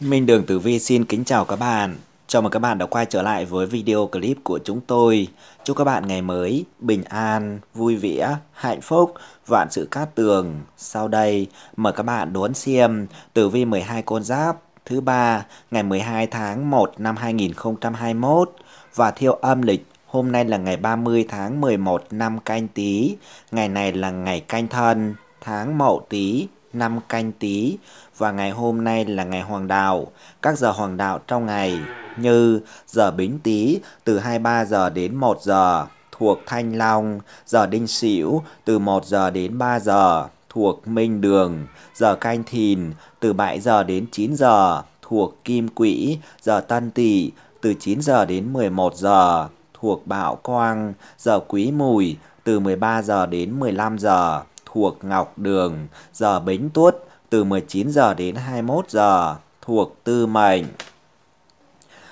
Minh Đường Tử Vi xin kính chào các bạn. Chào mừng các bạn đã quay trở lại với video clip của chúng tôi. Chúc các bạn ngày mới bình an, vui vẻ, hạnh phúc, vạn sự cát tường. Sau đây, mời các bạn đón xem Tử Vi 12 con giáp thứ ba ngày 12 tháng 1 năm 2021 và theo âm lịch hôm nay là ngày 30 tháng 11 năm canh tí, ngày này là ngày canh thân, tháng mậu tí, năm canh tí và ngày hôm nay là ngày hoàng đạo. Các giờ hoàng đạo trong ngày như giờ bính tý từ 23 giờ đến 1 giờ thuộc Thanh Long, giờ Đinh Sửu từ 1 giờ đến 3 giờ thuộc Minh Đường, giờ Canh Thìn từ 7 giờ đến 9 giờ thuộc Kim Quỹ, giờ Tân Tỵ từ 9 giờ đến 11 giờ thuộc bạo Quang, giờ Quý Mùi từ 13 giờ đến 15 giờ thuộc Ngọc Đường, giờ Bính Tuất từ 19 giờ đến 21 giờ thuộc tư mệnh.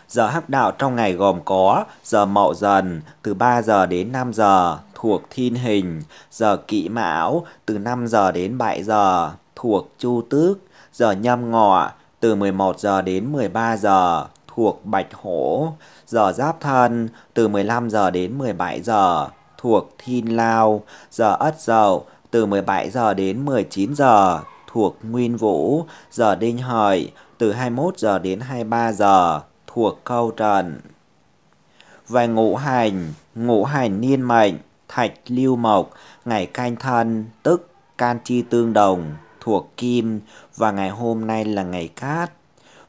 Giờ hắc đạo trong ngày gồm có giờ mậu dần từ 3 giờ đến 5 giờ thuộc thiên hình, giờ kỵ mão từ 5 giờ đến 7 giờ thuộc chu tước, giờ nhâm ngọ từ 11 giờ đến 13 giờ thuộc bạch hổ, giờ giáp thân từ 15 giờ đến 17 giờ thuộc thiên lao, giờ ất dậu từ 17 giờ đến 19 giờ thuộc Nguyên Vũ, giờ Đinh Hợi, từ 21 giờ đến 23 giờ, thuộc Câu Trần. Về ngũ hành, ngũ hành niên mệnh, thạch lưu mộc, ngày canh thân, tức can chi tương đồng, thuộc Kim, và ngày hôm nay là ngày cát.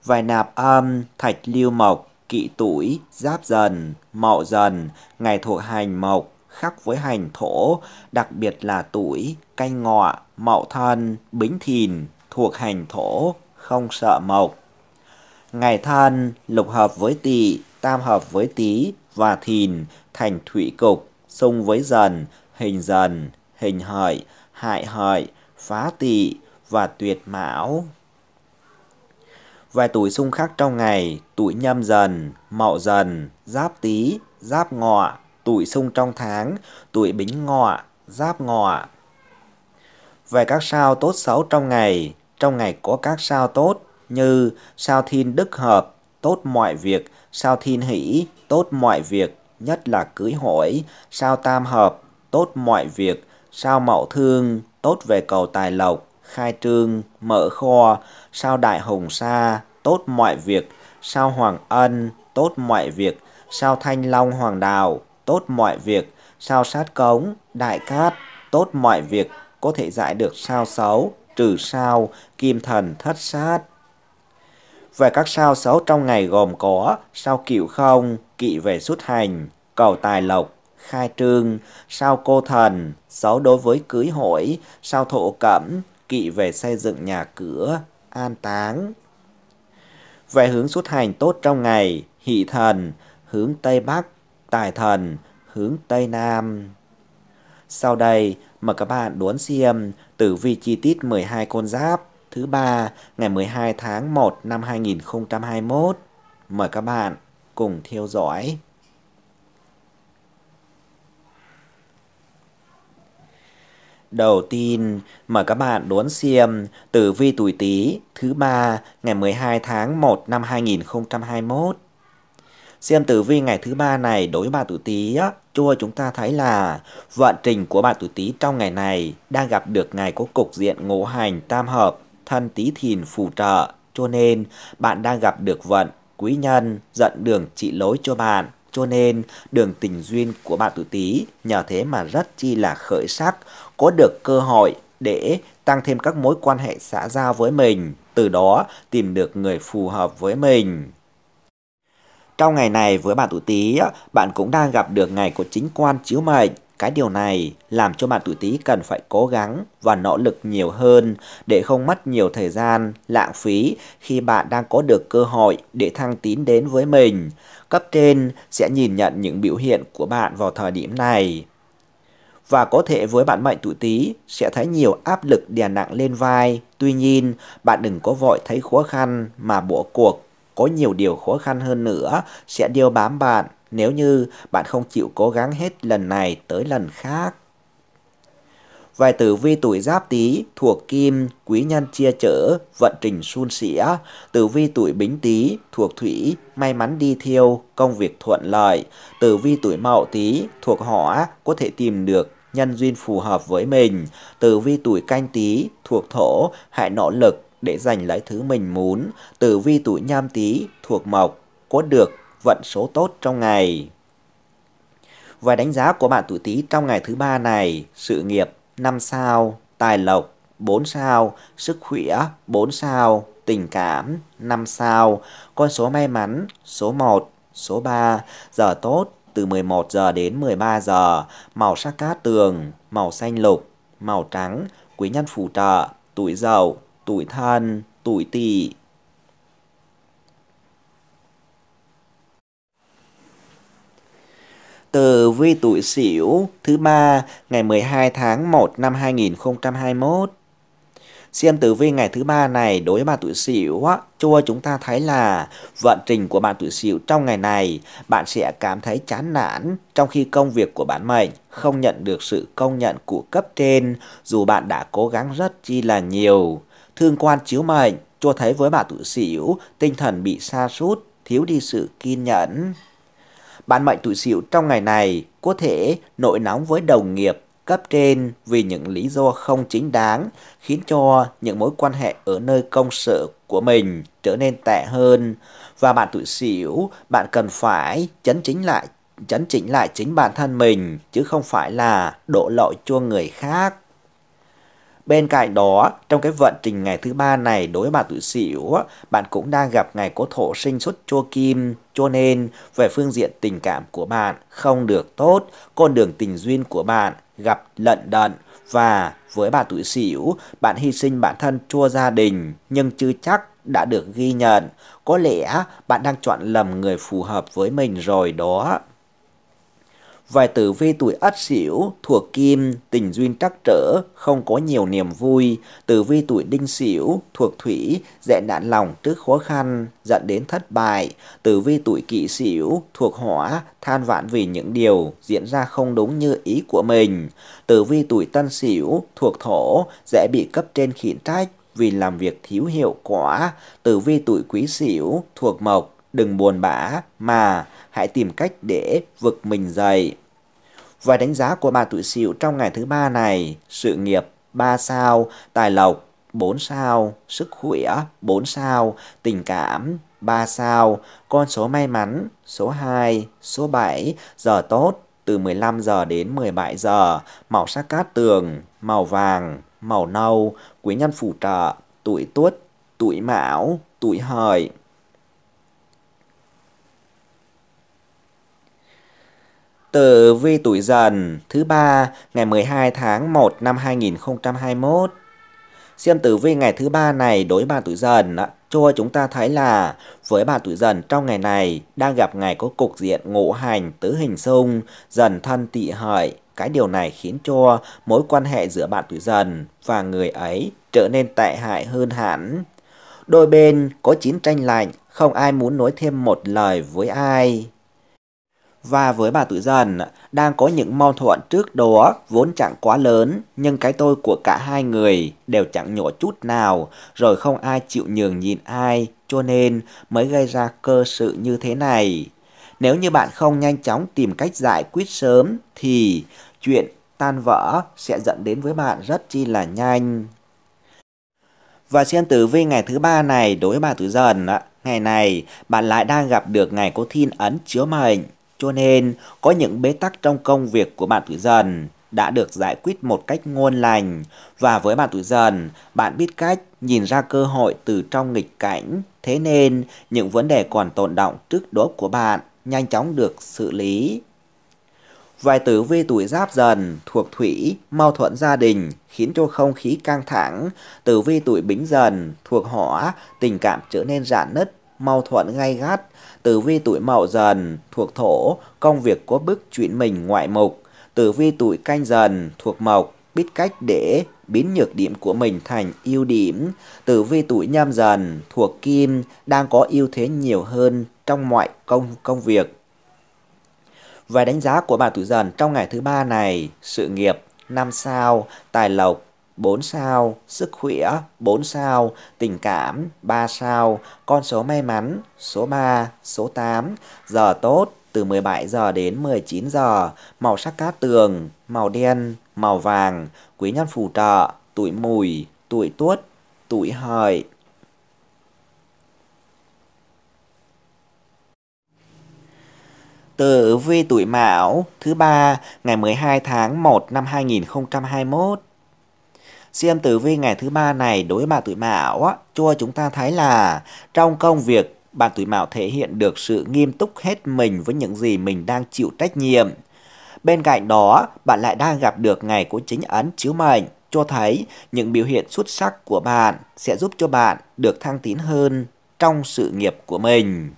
Về nạp âm, thạch lưu mộc, kỵ tuổi, giáp dần, mậu dần, ngày thuộc hành mộc, khắc với hành thổ, đặc biệt là tuổi, canh ngọ, mậu thân, bính thìn, thuộc hành thổ, không sợ mộc. Ngày thân, lục hợp với tỵ, tam hợp với tý và thìn, thành thủy cục, xung với dần, hình dần, hình hợi, hại hợi, phá tỵ và tuyệt mão. Vài tuổi xung khắc trong ngày, tuổi nhâm dần, mậu dần, giáp tý, giáp ngọ, tuổi xung trong tháng, tuổi bính ngọ, giáp ngọ. Về các sao tốt xấu trong ngày, trong ngày có các sao tốt như sao thiên đức hợp, tốt mọi việc, sao thiên hỷ, tốt mọi việc, nhất là cưới hỏi, sao tam hợp, tốt mọi việc, sao mậu thương, tốt về cầu tài lộc, khai trương, mở kho, sao đại hùng sa, tốt mọi việc, sao hoàng ân, tốt mọi việc, sao thanh long hoàng đào tốt mọi việc, sao sát cống, đại cát, tốt mọi việc, có thể giải được sao xấu, trừ sao, kim thần thất sát. Về các sao xấu trong ngày gồm có sao cựu không, kỵ về xuất hành, cầu tài lộc, khai trương, sao cô thần, xấu đối với cưới hỏi, sao thổ cẩm, kỵ về xây dựng nhà cửa, an táng. Về hướng xuất hành tốt trong ngày, hỷ thần, hướng Tây Bắc, Tài Thần hướng Tây Nam. Sau đây, mời các bạn đón xem tử vi chi tiết 12 con giáp thứ ba ngày 12 tháng 1 năm 2021. Mời các bạn cùng theo dõi. Đầu tiên, mời các bạn đón xem tử vi tuổi Tý thứ ba ngày 12 tháng 1 năm 2021. Xem tử vi ngày thứ ba này đối với bạn tuổi Tý á, cho chúng ta thấy là vận trình của bạn tuổi Tý trong ngày này đang gặp được ngày có cục diện ngũ hành tam hợp, thân Tý Thìn phù trợ, cho nên bạn đang gặp được vận quý nhân dẫn đường trị lối cho bạn. Cho nên đường tình duyên của bạn tuổi Tý nhờ thế mà rất chi là khởi sắc, có được cơ hội để tăng thêm các mối quan hệ xã giao với mình, từ đó tìm được người phù hợp với mình trong ngày này với bạn tuổi Tý, bạn cũng đang gặp được ngày của chính quan chiếu mệnh. Cái điều này làm cho bạn tuổi Tý cần phải cố gắng và nỗ lực nhiều hơn để không mất nhiều thời gian lãng phí khi bạn đang có được cơ hội để thăng tín đến với mình. Cấp trên sẽ nhìn nhận những biểu hiện của bạn vào thời điểm này và có thể với bạn mệnh tuổi Tý sẽ thấy nhiều áp lực đè nặng lên vai. Tuy nhiên, bạn đừng có vội thấy khó khăn mà bỏ cuộc có nhiều điều khó khăn hơn nữa sẽ đeo bám bạn nếu như bạn không chịu cố gắng hết lần này tới lần khác. Vài tử vi tuổi giáp tý thuộc kim, quý nhân chia chở, vận trình suôn sẻ. Tử vi tuổi bính tý thuộc thủy, may mắn đi theo công việc thuận lợi. Tử vi tuổi mậu tý thuộc hỏa, có thể tìm được nhân duyên phù hợp với mình. Tử vi tuổi canh tý thuộc thổ, hãy nỗ lực để giành lấy thứ mình muốn, tử vi tuổi nham tý thuộc mộc, có được vận số tốt trong ngày. Và đánh giá của bạn tuổi tý trong ngày thứ ba này, sự nghiệp 5 sao, tài lộc 4 sao, sức khỏe 4 sao, tình cảm 5 sao, con số may mắn số 1, số 3, giờ tốt từ 11 giờ đến 13 giờ, màu sắc cát tường, màu xanh lục, màu trắng, quý nhân phù trợ, tuổi dậu tuổi thân, tuổi tỵ. Từ vi tuổi Sửu thứ ba ngày 12 tháng 1 năm 2021. Xem tử vi ngày thứ ba này đối với bạn tuổi Sửu á, cho chúng ta thấy là vận trình của bạn tuổi Sửu trong ngày này, bạn sẽ cảm thấy chán nản trong khi công việc của bạn mệnh không nhận được sự công nhận của cấp trên dù bạn đã cố gắng rất chi là nhiều. Thương quan chiếu mệnh cho thấy với bà tuổi Sửu, tinh thần bị sa sút, thiếu đi sự kiên nhẫn. bạn mệnh tuổi Sửu trong ngày này có thể nội nóng với đồng nghiệp, cấp trên vì những lý do không chính đáng khiến cho những mối quan hệ ở nơi công sở của mình trở nên tệ hơn và bạn tuổi Sửu, bạn cần phải chấn chính lại chấn chỉnh lại chính bản thân mình chứ không phải là đổ lỗi cho người khác. Bên cạnh đó, trong cái vận trình ngày thứ ba này đối với bà tuổi Sửu, bạn cũng đang gặp ngày có thổ sinh xuất chua kim, cho nên về phương diện tình cảm của bạn không được tốt, con đường tình duyên của bạn gặp lận đận và với bà tuổi Sửu, bạn hy sinh bản thân cho gia đình nhưng chưa chắc đã được ghi nhận. Có lẽ bạn đang chọn lầm người phù hợp với mình rồi đó. Vài tử vi tuổi Ất Sửu thuộc Kim, tình duyên trắc trở, không có nhiều niềm vui. Tử vi tuổi Đinh Sửu thuộc Thủy, dễ nản lòng trước khó khăn, dẫn đến thất bại. Tử vi tuổi Kỷ Sửu thuộc Hỏa, than vãn vì những điều diễn ra không đúng như ý của mình. Tử vi tuổi Tân Sửu thuộc Thổ, dễ bị cấp trên khiển trách vì làm việc thiếu hiệu quả. Tử vi tuổi Quý Sửu thuộc Mộc, đừng buồn bã mà hãy tìm cách để vực mình dậy. Và đánh giá của bà tuổi xỉu trong ngày thứ ba này, sự nghiệp 3 sao, tài lộc 4 sao, sức khỏe 4 sao, tình cảm 3 sao, con số may mắn số 2, số 7, giờ tốt từ 15 giờ đến 17 giờ, màu sắc cát tường, màu vàng, màu nâu, quý nhân phù trợ, tuổi tuất, tuổi mão, tuổi hợi. Tử vi tuổi dần thứ ba ngày 12 tháng 1 năm 2021. Xem tử vi ngày thứ ba này đối với bạn tuổi dần cho chúng ta thấy là với bạn tuổi dần trong ngày này đang gặp ngày có cục diện ngũ hành tứ hình xung dần thân tị hợi cái điều này khiến cho mối quan hệ giữa bạn tuổi dần và người ấy trở nên tệ hại hơn hẳn đôi bên có chiến tranh lạnh không ai muốn nói thêm một lời với ai và với bà tuổi dần đang có những mâu thuẫn trước đó vốn chẳng quá lớn nhưng cái tôi của cả hai người đều chẳng nhỏ chút nào rồi không ai chịu nhường nhìn ai cho nên mới gây ra cơ sự như thế này. Nếu như bạn không nhanh chóng tìm cách giải quyết sớm thì chuyện tan vỡ sẽ dẫn đến với bạn rất chi là nhanh. Và xem tử vi ngày thứ ba này đối với bà tuổi dần, ngày này bạn lại đang gặp được ngày có thiên ấn chiếu mệnh cho nên, có những bế tắc trong công việc của bạn tuổi dần đã được giải quyết một cách ngôn lành và với bạn tuổi dần, bạn biết cách nhìn ra cơ hội từ trong nghịch cảnh, thế nên những vấn đề còn tồn động trước đó của bạn nhanh chóng được xử lý. Vài tử vi tuổi giáp dần thuộc thủy, mâu thuẫn gia đình khiến cho không khí căng thẳng. Tử vi tuổi bính dần thuộc hỏa, tình cảm trở nên rạn nứt mâu thuẫn gay gắt, tử vi tuổi mậu dần thuộc thổ, công việc có bức chuyện mình ngoại mục, tử vi tuổi canh dần thuộc mộc, biết cách để biến nhược điểm của mình thành ưu điểm. Tử vi tuổi nhâm dần thuộc kim đang có ưu thế nhiều hơn trong mọi công công việc. Và đánh giá của bà tuổi dần trong ngày thứ ba này, sự nghiệp năm sao, tài lộc 4 sao, sức khỏe 4 sao, tình cảm 3 sao, con số may mắn số 3, số 8, giờ tốt từ 17 giờ đến 19 giờ, màu sắc cát tường, màu đen, màu vàng, quý nhân phù trợ, tuổi mùi, tuổi tuất, tuổi hợi. Tử vi tuổi Mão thứ ba ngày 12 tháng 1 năm 2021 xem tử vi ngày thứ ba này đối với bạn tuổi mão á, cho chúng ta thấy là trong công việc bạn tuổi mão thể hiện được sự nghiêm túc hết mình với những gì mình đang chịu trách nhiệm. Bên cạnh đó, bạn lại đang gặp được ngày của chính ấn chiếu mệnh, cho thấy những biểu hiện xuất sắc của bạn sẽ giúp cho bạn được thăng tiến hơn trong sự nghiệp của mình.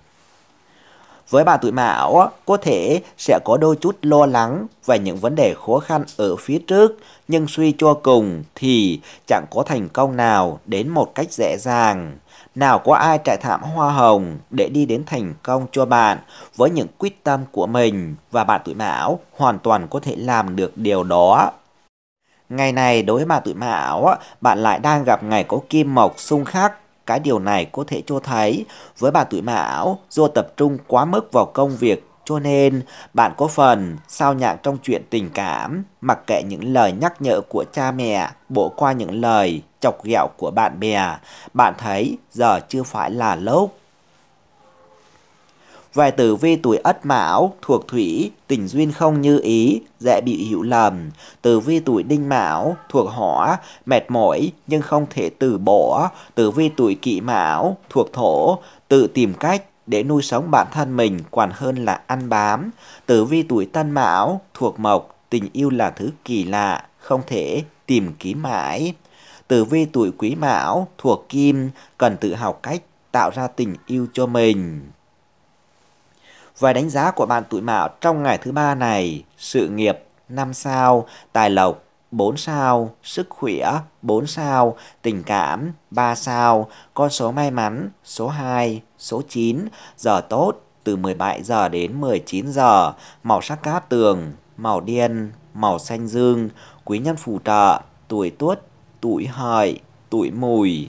Với bà tuổi mão, có thể sẽ có đôi chút lo lắng về những vấn đề khó khăn ở phía trước, nhưng suy cho cùng thì chẳng có thành công nào đến một cách dễ dàng. Nào có ai trải thảm hoa hồng để đi đến thành công cho bạn với những quyết tâm của mình và bạn tuổi mão hoàn toàn có thể làm được điều đó. Ngày này đối với bà tuổi mão, bạn lại đang gặp ngày có kim mộc xung khắc cái điều này có thể cho thấy với bà tuổi mão do tập trung quá mức vào công việc cho nên bạn có phần sao nhạc trong chuyện tình cảm mặc kệ những lời nhắc nhở của cha mẹ, bỏ qua những lời chọc ghẹo của bạn bè. Bạn thấy giờ chưa phải là lúc Vài tử vi tuổi ất mão, thuộc thủy, tình duyên không như ý, dễ bị hiểu lầm. Tử vi tuổi đinh mão, thuộc hỏa, mệt mỏi nhưng không thể từ bỏ. Tử vi tuổi kỷ mão, thuộc thổ, tự tìm cách để nuôi sống bản thân mình còn hơn là ăn bám. Tử vi tuổi tân mão, thuộc mộc, tình yêu là thứ kỳ lạ, không thể tìm kiếm mãi. Tử vi tuổi quý mão, thuộc kim, cần tự học cách tạo ra tình yêu cho mình. Vài đánh giá của bạn tuổi mão trong ngày thứ ba này, sự nghiệp 5 sao, tài lộc 4 sao, sức khỏe 4 sao, tình cảm 3 sao, con số may mắn số 2, số 9, giờ tốt từ 17 giờ đến 19 giờ, màu sắc cát tường, màu đen, màu xanh dương, quý nhân phù trợ, tuổi tuất, tuổi hợi, tuổi mùi.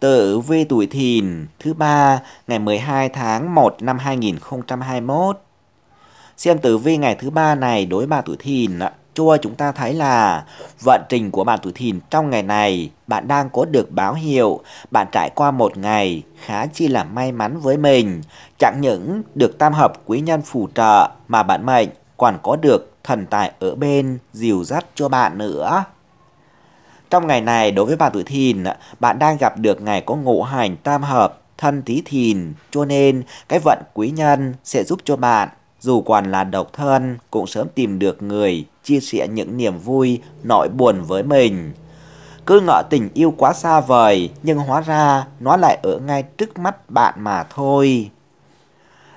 tử vi tuổi thìn thứ ba ngày 12 tháng 1 năm 2021. Xem tử vi ngày thứ ba này đối với bạn tuổi thìn cho chúng ta thấy là vận trình của bạn tuổi thìn trong ngày này bạn đang có được báo hiệu bạn trải qua một ngày khá chi là may mắn với mình chẳng những được tam hợp quý nhân phù trợ mà bạn mệnh còn có được thần tài ở bên dìu dắt cho bạn nữa trong ngày này, đối với bạn tuổi thìn, bạn đang gặp được ngày có ngũ hành tam hợp, thân tí thìn, cho nên cái vận quý nhân sẽ giúp cho bạn, dù còn là độc thân, cũng sớm tìm được người chia sẻ những niềm vui, nỗi buồn với mình. Cứ ngỡ tình yêu quá xa vời, nhưng hóa ra nó lại ở ngay trước mắt bạn mà thôi.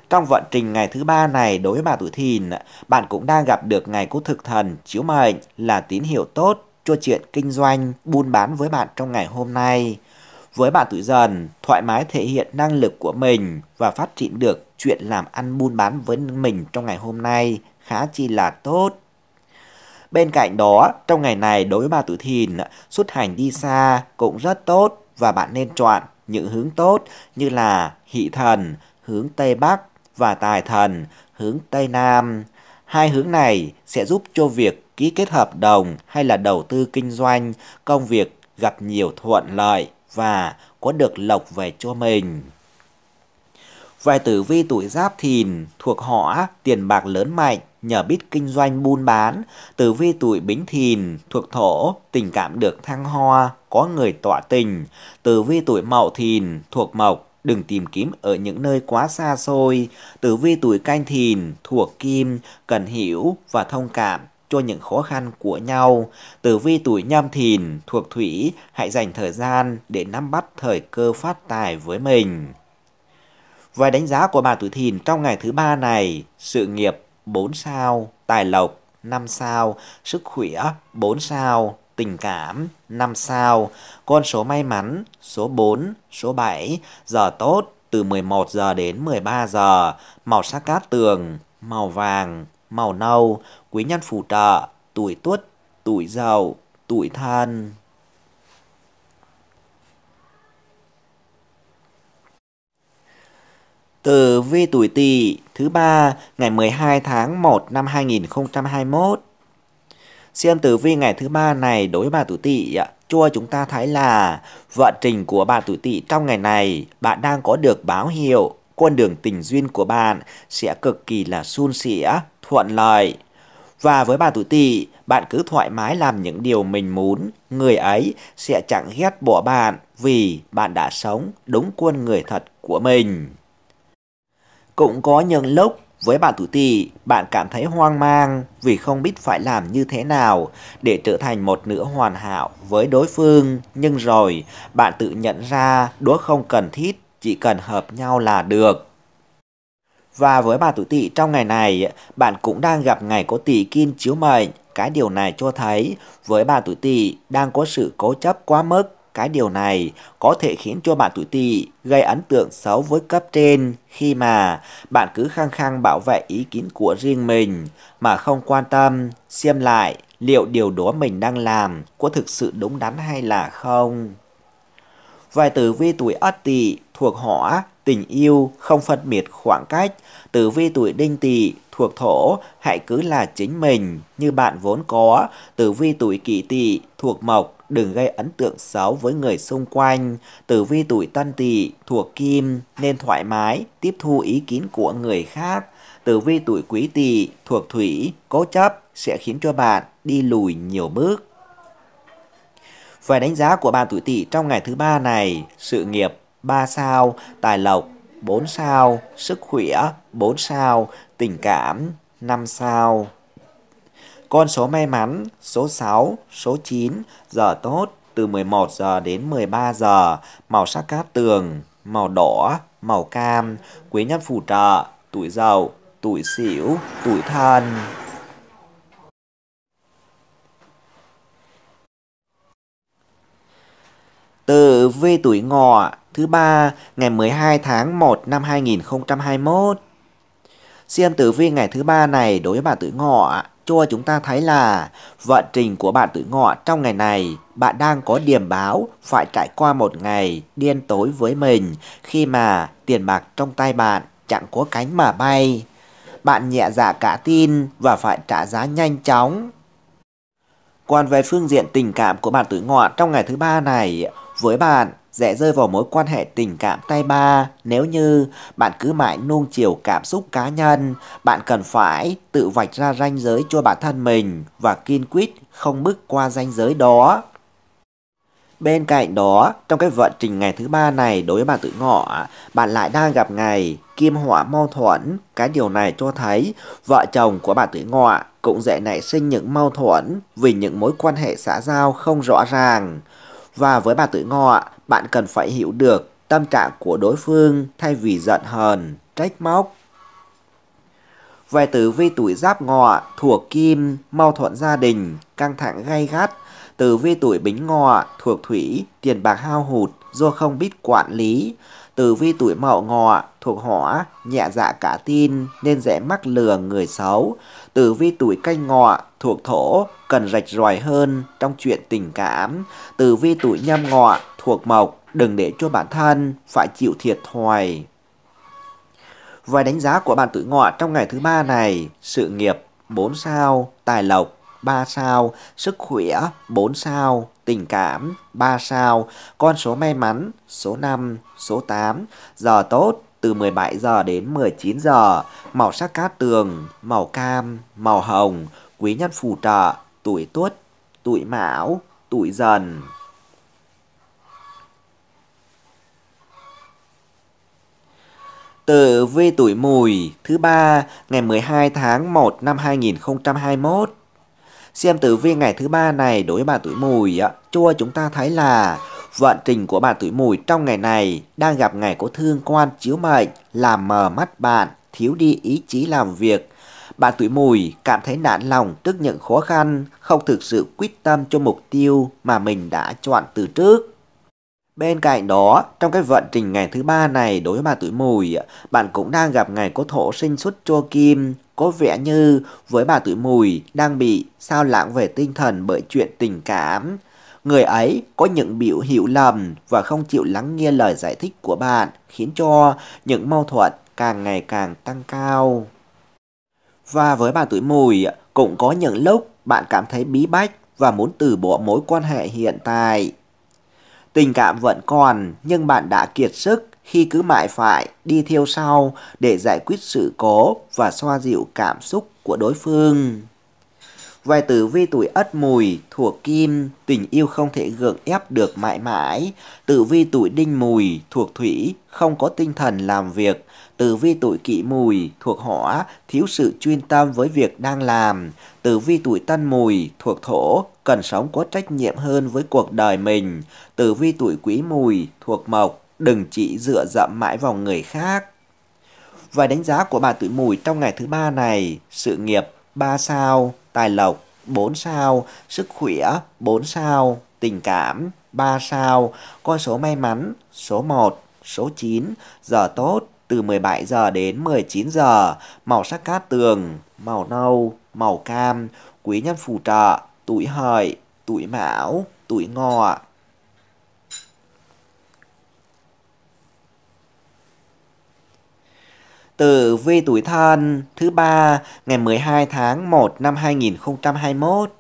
Trong vận trình ngày thứ ba này đối với bà tuổi thìn, bạn cũng đang gặp được ngày của thực thần chiếu mệnh là tín hiệu tốt cho chuyện kinh doanh, buôn bán với bạn trong ngày hôm nay. Với bạn tuổi dần, thoải mái thể hiện năng lực của mình và phát triển được chuyện làm ăn buôn bán với mình trong ngày hôm nay khá chi là tốt. Bên cạnh đó, trong ngày này đối với bà tuổi thìn, xuất hành đi xa cũng rất tốt và bạn nên chọn những hướng tốt như là hỷ thần, hướng Tây Bắc và tài thần, hướng Tây Nam. Hai hướng này sẽ giúp cho việc ký kết hợp đồng hay là đầu tư kinh doanh, công việc gặp nhiều thuận lợi và có được lộc về cho mình. Vài tử vi tuổi giáp thìn thuộc họ tiền bạc lớn mạnh, nhờ biết kinh doanh buôn bán, tử vi tuổi bính thìn thuộc thổ, tình cảm được thăng hoa, có người tọa tình, tử vi tuổi mậu thìn thuộc mộc, đừng tìm kiếm ở những nơi quá xa xôi, tử vi tuổi canh thìn thuộc kim, cần hiểu và thông cảm cho những khó khăn của nhau. Tử vi tuổi nhâm thìn thuộc thủy hãy dành thời gian để nắm bắt thời cơ phát tài với mình. Và đánh giá của bà tuổi thìn trong ngày thứ ba này, sự nghiệp 4 sao, tài lộc 5 sao, sức khỏe 4 sao, tình cảm 5 sao, con số may mắn số 4, số 7, giờ tốt từ 11 giờ đến 13 giờ, màu sắc cát tường, màu vàng, màu nâu, quý nhân phù trợ, tuổi tuất, tuổi giàu, tuổi than. từ vi tuổi Tỵ thứ ba ngày 12 tháng 1 năm 2021. Xem tử vi ngày thứ ba này đối với bà tuổi Tỵ cho chúng ta thấy là vận trình của bà tuổi tỵ trong ngày này bạn đang có được báo hiệu con đường tình duyên của bạn sẽ cực kỳ là suôn sẻ thuận lợi. Và với bà tuổi tỵ, bạn cứ thoải mái làm những điều mình muốn, người ấy sẽ chẳng ghét bỏ bạn vì bạn đã sống đúng quân người thật của mình. Cũng có những lúc với bạn tuổi tỵ, bạn cảm thấy hoang mang vì không biết phải làm như thế nào để trở thành một nửa hoàn hảo với đối phương, nhưng rồi bạn tự nhận ra đối không cần thiết, chỉ cần hợp nhau là được. Và với bà tuổi tỵ trong ngày này, bạn cũng đang gặp ngày có tỷ kim chiếu mệnh. Cái điều này cho thấy với bà tuổi tỵ đang có sự cố chấp quá mức. Cái điều này có thể khiến cho bạn tuổi tỵ gây ấn tượng xấu với cấp trên khi mà bạn cứ khăng khăng bảo vệ ý kiến của riêng mình mà không quan tâm, xem lại liệu điều đó mình đang làm có thực sự đúng đắn hay là không. Vài tử vi tuổi Ất Tỵ thuộc hỏa tình yêu không phân biệt khoảng cách, tử vi tuổi đinh tỵ thuộc thổ, hãy cứ là chính mình như bạn vốn có, tử vi tuổi kỷ tỵ thuộc mộc, đừng gây ấn tượng xấu với người xung quanh. Tử vi tuổi tân tỵ thuộc kim nên thoải mái tiếp thu ý kiến của người khác. Tử vi tuổi quý tỵ thuộc thủy, cố chấp sẽ khiến cho bạn đi lùi nhiều bước. Về đánh giá của bạn tuổi tỵ trong ngày thứ ba này, sự nghiệp 3 sao, tài lộc 4 sao, sức khỏe 4 sao, tình cảm 5 sao. Con số may mắn số 6, số 9, giờ tốt từ 11 giờ đến 13 giờ, màu sắc cát tường, màu đỏ, màu cam, quý nhân phù trợ, tuổi dậu, tuổi sửu, tuổi thân. từ vi tuổi ngọ thứ ba ngày 12 tháng 1 năm 2021. Xem tử vi ngày thứ ba này đối với bạn tuổi ngọ cho chúng ta thấy là vận trình của bạn tuổi ngọ trong ngày này bạn đang có điểm báo phải trải qua một ngày điên tối với mình khi mà tiền bạc trong tay bạn chẳng có cánh mà bay. Bạn nhẹ dạ cả tin và phải trả giá nhanh chóng. Còn về phương diện tình cảm của bạn tuổi ngọ trong ngày thứ ba này, với bạn, dễ rơi vào mối quan hệ tình cảm tay ba nếu như bạn cứ mãi nuông chiều cảm xúc cá nhân bạn cần phải tự vạch ra ranh giới cho bản thân mình và kiên quyết không bước qua ranh giới đó bên cạnh đó trong cái vận trình ngày thứ ba này đối với bạn tự ngọ bạn lại đang gặp ngày kim họa mâu thuẫn cái điều này cho thấy vợ chồng của bạn tự ngọ cũng dễ nảy sinh những mâu thuẫn vì những mối quan hệ xã giao không rõ ràng và với bà tự ngọ bạn cần phải hiểu được tâm trạng của đối phương thay vì giận hờn, trách móc. Về tử vi tuổi giáp ngọ, thuộc kim, mau thuận gia đình, căng thẳng gay gắt. Tử vi tuổi bính ngọ, thuộc thủy, tiền bạc hao hụt, do không biết quản lý. Tử vi tuổi mậu ngọ, thuộc hỏa, nhẹ dạ cả tin nên dễ mắc lừa người xấu. Tử vi tuổi canh ngọ, thuộc thổ, cần rạch ròi hơn trong chuyện tình cảm. Tử vi tuổi nhâm ngọ, thuộc mộc, đừng để cho bản thân phải chịu thiệt thòi. Vài đánh giá của bạn tuổi ngọ trong ngày thứ ba này, sự nghiệp 4 sao, tài lộc 3 sao, sức khỏe 4 sao, tình cảm 3 sao, con số may mắn số 5, số 8, giờ tốt từ 17 giờ đến 19 giờ, màu sắc cát tường, màu cam, màu hồng, quý nhân phù trợ, tuổi tuất, tuổi mão, tuổi dần. tờ về tuổi mùi thứ ba ngày 12 tháng 1 năm 2021. Xem tử vi ngày thứ ba này đối với bà tuổi mùi cho chúng ta thấy là vận trình của bà tuổi mùi trong ngày này đang gặp ngày có thương quan chiếu mệnh làm mờ mắt bạn, thiếu đi ý chí làm việc. Bà tuổi mùi cảm thấy nản lòng trước những khó khăn, không thực sự quyết tâm cho mục tiêu mà mình đã chọn từ trước. Bên cạnh đó, trong cái vận trình ngày thứ ba này đối với bà tuổi mùi, bạn cũng đang gặp ngày có thổ sinh xuất chua kim, có vẻ như với bà tuổi mùi đang bị sao lãng về tinh thần bởi chuyện tình cảm. Người ấy có những biểu hiểu lầm và không chịu lắng nghe lời giải thích của bạn, khiến cho những mâu thuẫn càng ngày càng tăng cao. Và với bà tuổi mùi, cũng có những lúc bạn cảm thấy bí bách và muốn từ bỏ mối quan hệ hiện tại Tình cảm vẫn còn, nhưng bạn đã kiệt sức khi cứ mãi phải đi theo sau để giải quyết sự cố và xoa dịu cảm xúc của đối phương. Vài tử vi tuổi ất mùi, thuộc kim, tình yêu không thể gượng ép được mãi mãi. Tử vi tuổi đinh mùi, thuộc thủy, không có tinh thần làm việc. Tử vi tuổi kỷ mùi, thuộc hỏa, thiếu sự chuyên tâm với việc đang làm. Tử vi tuổi tân mùi, thuộc thổ, cần sống có trách nhiệm hơn với cuộc đời mình. Tử vi tuổi quý mùi, thuộc mộc, đừng chỉ dựa dẫm mãi vào người khác. Vài đánh giá của bà tuổi mùi trong ngày thứ ba này, sự nghiệp 3 sao, tài lộc 4 sao, sức khỏe 4 sao, tình cảm 3 sao, con số may mắn số 1, số 9, giờ tốt từ 17 giờ đến 19 giờ, màu sắc cát tường, màu nâu, màu cam, quý nhân phù trợ, tuổi hợi, tuổi mão, tuổi ngọ. Tử vi tuổi thân thứ ba ngày 12 tháng 1 năm 2021.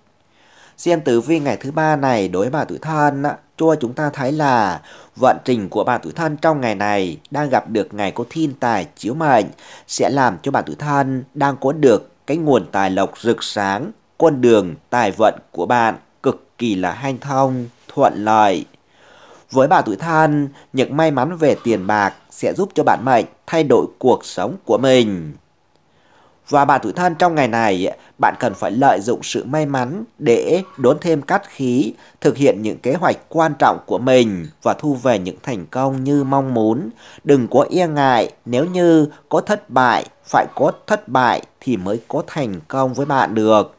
Xem tử vi ngày thứ ba này đối bà tuổi thân cho chúng ta thấy là vận trình của bà tuổi thân trong ngày này đang gặp được ngày có thiên tài chiếu mệnh sẽ làm cho bà tuổi thân đang có được cái nguồn tài lộc rực sáng con đường tài vận của bạn cực kỳ là hanh thông, thuận lợi. Với bà tuổi thân, những may mắn về tiền bạc sẽ giúp cho bạn mệnh thay đổi cuộc sống của mình. Và bà tuổi thân trong ngày này, bạn cần phải lợi dụng sự may mắn để đốn thêm cát khí, thực hiện những kế hoạch quan trọng của mình và thu về những thành công như mong muốn. Đừng có e ngại, nếu như có thất bại, phải có thất bại thì mới có thành công với bạn được.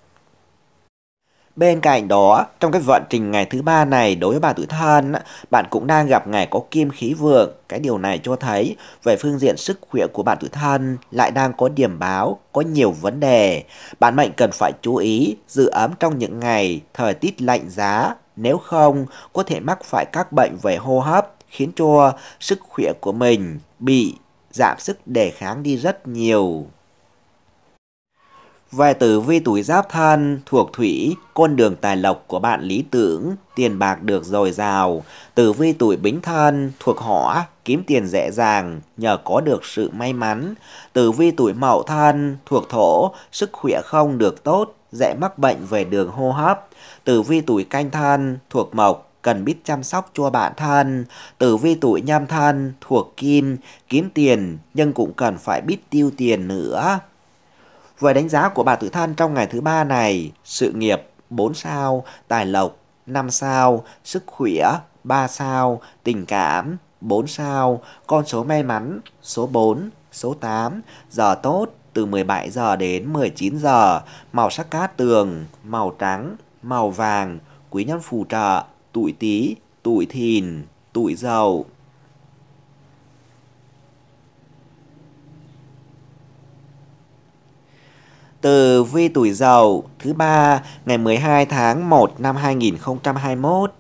Bên cạnh đó, trong cái vận trình ngày thứ ba này đối với bà tuổi thân, bạn cũng đang gặp ngày có kim khí vượng. Cái điều này cho thấy về phương diện sức khỏe của bạn tuổi thân lại đang có điểm báo, có nhiều vấn đề. Bạn mệnh cần phải chú ý giữ ấm trong những ngày thời tiết lạnh giá, nếu không có thể mắc phải các bệnh về hô hấp khiến cho sức khỏe của mình bị giảm sức đề kháng đi rất nhiều. Về tử vi tuổi giáp thân thuộc thủy, con đường tài lộc của bạn lý tưởng, tiền bạc được dồi dào. Tử vi tuổi bính thân thuộc hỏa, kiếm tiền dễ dàng nhờ có được sự may mắn. Tử vi tuổi mậu thân thuộc thổ, sức khỏe không được tốt, dễ mắc bệnh về đường hô hấp. Tử vi tuổi canh thân thuộc mộc, cần biết chăm sóc cho bản thân. Tử vi tuổi nhâm thân thuộc kim, kiếm tiền nhưng cũng cần phải biết tiêu tiền nữa. Về đánh giá của bà tự thân trong ngày thứ ba này, sự nghiệp 4 sao, tài lộc 5 sao, sức khỏe 3 sao, tình cảm 4 sao, con số may mắn số 4, số 8, giờ tốt từ 17 giờ đến 19 giờ, màu sắc cát tường, màu trắng, màu vàng, quý nhân phù trợ, tuổi tí, tuổi thìn, tuổi dầu. từ vi tuổi dậu thứ ba ngày 12 tháng 1 năm 2021.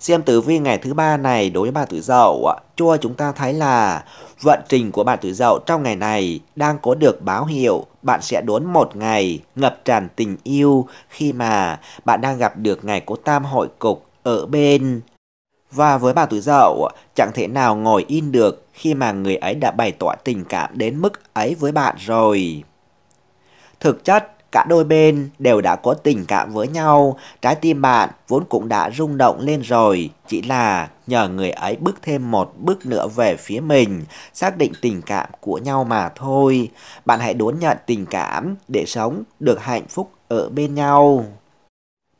Xem tử vi ngày thứ ba này đối với bà tuổi dậu, cho chúng ta thấy là vận trình của bạn tuổi dậu trong ngày này đang có được báo hiệu bạn sẽ đốn một ngày ngập tràn tình yêu khi mà bạn đang gặp được ngày có tam hội cục ở bên. Và với bà tuổi dậu, chẳng thể nào ngồi in được khi mà người ấy đã bày tỏ tình cảm đến mức ấy với bạn rồi. Thực chất, cả đôi bên đều đã có tình cảm với nhau, trái tim bạn vốn cũng đã rung động lên rồi, chỉ là nhờ người ấy bước thêm một bước nữa về phía mình, xác định tình cảm của nhau mà thôi. Bạn hãy đón nhận tình cảm để sống được hạnh phúc ở bên nhau.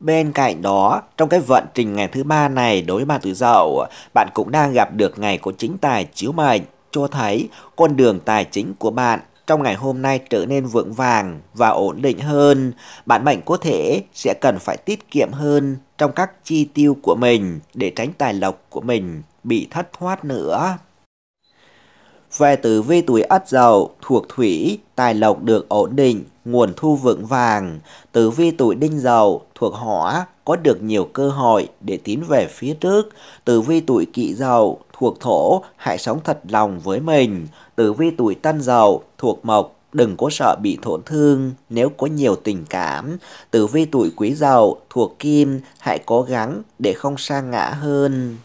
Bên cạnh đó, trong cái vận trình ngày thứ ba này đối với bà tuổi dậu, bạn cũng đang gặp được ngày có chính tài chiếu mệnh, cho thấy con đường tài chính của bạn trong ngày hôm nay trở nên vững vàng và ổn định hơn, bạn mệnh có thể sẽ cần phải tiết kiệm hơn trong các chi tiêu của mình để tránh tài lộc của mình bị thất thoát nữa. Về tử vi tuổi Ất Dậu thuộc Thủy, tài lộc được ổn định, nguồn thu vững vàng. Tử vi tuổi Đinh Dậu thuộc Hỏa có được nhiều cơ hội để tiến về phía trước. Tử vi tuổi Kỵ Dậu thuộc Thổ hãy sống thật lòng với mình tử vi tuổi tân dậu thuộc mộc đừng có sợ bị tổn thương nếu có nhiều tình cảm. Tử vi tuổi quý dậu thuộc kim, hãy cố gắng để không sa ngã hơn.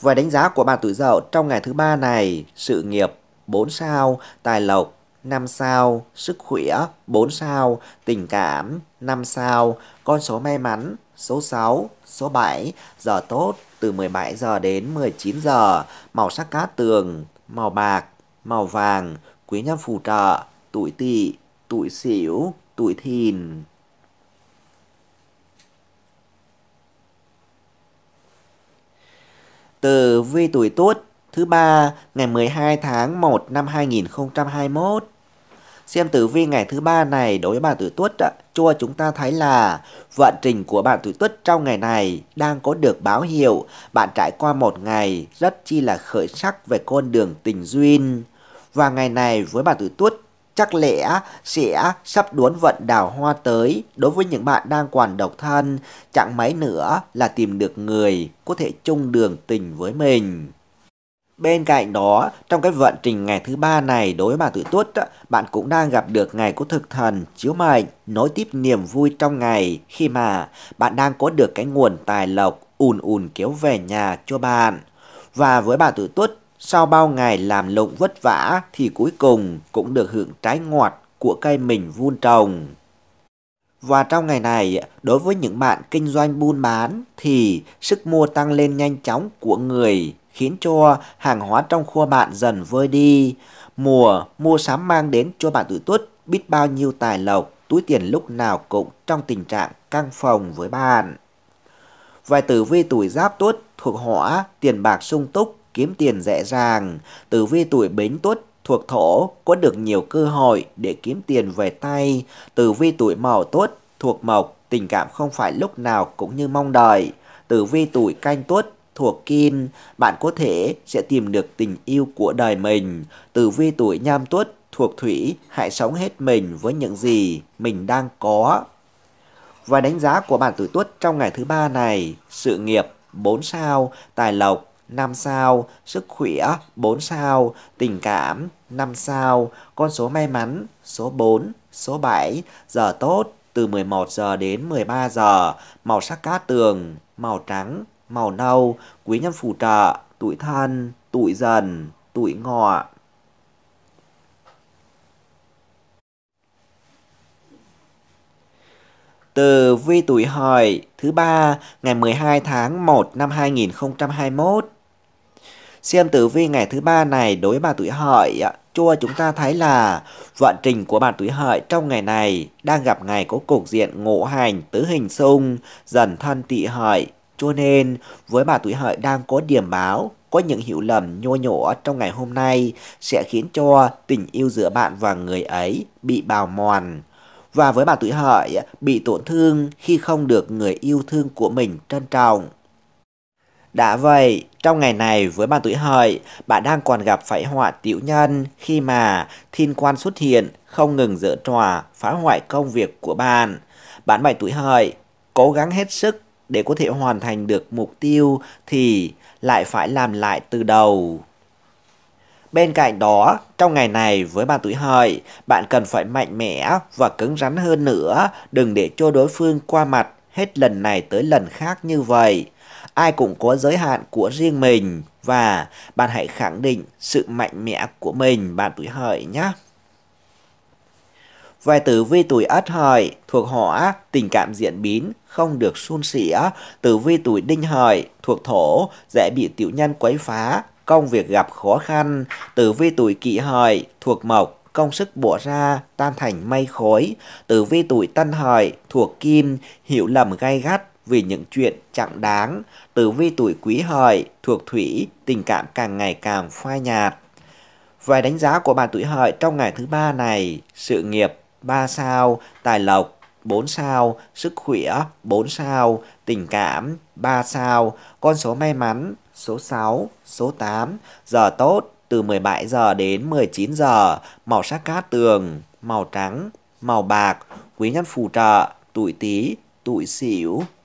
Và đánh giá của bạn tuổi dậu trong ngày thứ ba này, sự nghiệp 4 sao, tài lộc 5 sao, sức khỏe 4 sao, tình cảm 5 sao, con số may mắn số 6, số 7, giờ tốt từ 17 giờ đến 19 giờ, màu sắc cát tường, màu bạc, màu vàng, quý nhân phù trợ, tuổi tỵ, tuổi sửu, tuổi thìn. Từ vi tuổi tốt thứ ba ngày 12 tháng 1 năm 2021. Xem tử vi ngày thứ ba này đối với bạn tuổi tuất cho chúng ta thấy là vận trình của bạn tuổi tuất trong ngày này đang có được báo hiệu bạn trải qua một ngày rất chi là khởi sắc về con đường tình duyên và ngày này với bạn tuổi tuất chắc lẽ sẽ sắp đuốn vận đào hoa tới đối với những bạn đang còn độc thân, chẳng mấy nữa là tìm được người có thể chung đường tình với mình. Bên cạnh đó, trong cái vận trình ngày thứ ba này đối với bạn tuổi tuất, bạn cũng đang gặp được ngày của thực thần, chiếu mệnh, nối tiếp niềm vui trong ngày khi mà bạn đang có được cái nguồn tài lộc ùn ùn kéo về nhà cho bạn. Và với bà tuổi tuất sau bao ngày làm lụng vất vả thì cuối cùng cũng được hưởng trái ngọt của cây mình vun trồng. Và trong ngày này, đối với những bạn kinh doanh buôn bán thì sức mua tăng lên nhanh chóng của người khiến cho hàng hóa trong kho bạn dần vơi đi. Mùa mua sắm mang đến cho bạn tuổi tuất biết bao nhiêu tài lộc, túi tiền lúc nào cũng trong tình trạng căng phòng với bạn. Vài tử vi tuổi giáp tuất thuộc hỏa, tiền bạc sung túc, kiếm tiền dễ dàng. Tử vi tuổi Bính Tuất thuộc thổ có được nhiều cơ hội để kiếm tiền về tay. Tử vi tuổi Mậu Tuất thuộc mộc, tình cảm không phải lúc nào cũng như mong đợi. Tử vi tuổi Canh Tuất thuộc kim, bạn có thể sẽ tìm được tình yêu của đời mình. Tử vi tuổi nhâm Tuất thuộc thủy, hãy sống hết mình với những gì mình đang có. Và đánh giá của bạn tuổi Tuất trong ngày thứ ba này, sự nghiệp 4 sao, tài lộc 5 sao, sức khỏe 4 sao, tình cảm 5 sao, con số may mắn số 4, số 7, giờ tốt từ 11 giờ đến 13 giờ, màu sắc cát tường, màu trắng, màu nâu, quý nhân phù trợ, tuổi thân, tuổi dần, tuổi ngọ. Từ vi tuổi hợi thứ ba ngày 12 tháng 1 năm 2021 Xem tử vi ngày thứ ba này đối với bà tuổi hợi cho chúng ta thấy là vận trình của bạn tuổi hợi trong ngày này đang gặp ngày có cục diện ngộ hành tứ hình xung dần thân tỵ hợi cho nên với bà tuổi hợi đang có điểm báo có những hiểu lầm nhô nhổ trong ngày hôm nay sẽ khiến cho tình yêu giữa bạn và người ấy bị bào mòn và với bà tuổi hợi bị tổn thương khi không được người yêu thương của mình trân trọng đã vậy, trong ngày này với bạn tuổi hợi, bạn đang còn gặp phải họa tiểu nhân khi mà thiên quan xuất hiện không ngừng dở trò phá hoại công việc của bạn. Bạn bảy tuổi hợi, cố gắng hết sức để có thể hoàn thành được mục tiêu thì lại phải làm lại từ đầu. Bên cạnh đó, trong ngày này với bạn tuổi hợi, bạn cần phải mạnh mẽ và cứng rắn hơn nữa, đừng để cho đối phương qua mặt hết lần này tới lần khác như vậy ai cũng có giới hạn của riêng mình và bạn hãy khẳng định sự mạnh mẽ của mình bạn tuổi hợi nhé. Vài tử vi tuổi ất hợi thuộc hỏa, tình cảm diễn biến, không được suôn sẻ. Tử vi tuổi đinh hợi thuộc thổ, dễ bị tiểu nhân quấy phá, công việc gặp khó khăn. Tử vi tuổi kỷ hợi thuộc mộc, công sức bỏ ra tan thành mây khói. Tử vi tuổi tân hợi thuộc kim, hiểu lầm gai gắt, vì những chuyện chẳng đáng, từ vi tuổi quý hợi, thuộc thủy, tình cảm càng ngày càng phai nhạt. Vài đánh giá của bạn tuổi hợi trong ngày thứ ba này, sự nghiệp 3 sao, tài lộc 4 sao, sức khỏe 4 sao, tình cảm 3 sao, con số may mắn số 6, số 8, giờ tốt từ 17 giờ đến 19 giờ, màu sắc cát tường, màu trắng, màu bạc, quý nhân phù trợ, tuổi Tý, tuổi Sửu